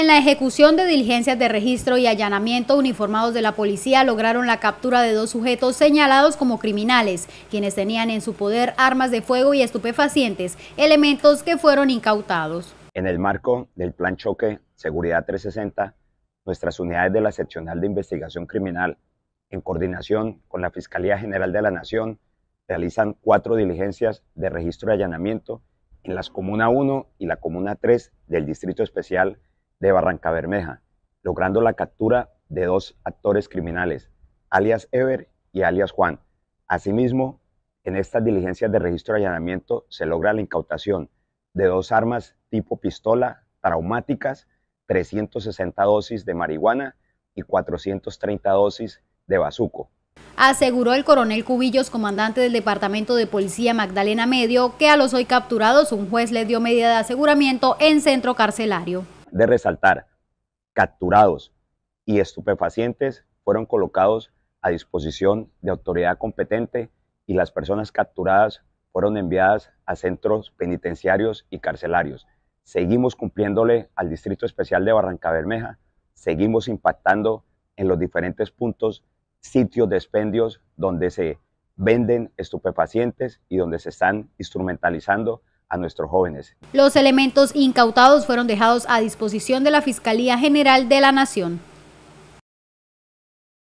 En la ejecución de diligencias de registro y allanamiento, uniformados de la policía lograron la captura de dos sujetos señalados como criminales, quienes tenían en su poder armas de fuego y estupefacientes, elementos que fueron incautados. En el marco del Plan Choque Seguridad 360, nuestras unidades de la Seccional de Investigación Criminal, en coordinación con la Fiscalía General de la Nación, realizan cuatro diligencias de registro y allanamiento en las Comuna 1 y la Comuna 3 del Distrito Especial de Barranca Bermeja, logrando la captura de dos actores criminales, alias Ever y alias Juan. Asimismo, en estas diligencias de registro y allanamiento se logra la incautación de dos armas tipo pistola traumáticas, 360 dosis de marihuana y 430 dosis de bazuco. Aseguró el coronel Cubillos, comandante del Departamento de Policía Magdalena Medio, que a los hoy capturados un juez les dio medida de aseguramiento en centro carcelario de resaltar, capturados y estupefacientes fueron colocados a disposición de autoridad competente y las personas capturadas fueron enviadas a centros penitenciarios y carcelarios. Seguimos cumpliéndole al Distrito Especial de Barranca Bermeja, seguimos impactando en los diferentes puntos, sitios de expendios donde se venden estupefacientes y donde se están instrumentalizando a nuestros jóvenes. Los elementos incautados fueron dejados a disposición de la Fiscalía General de la Nación.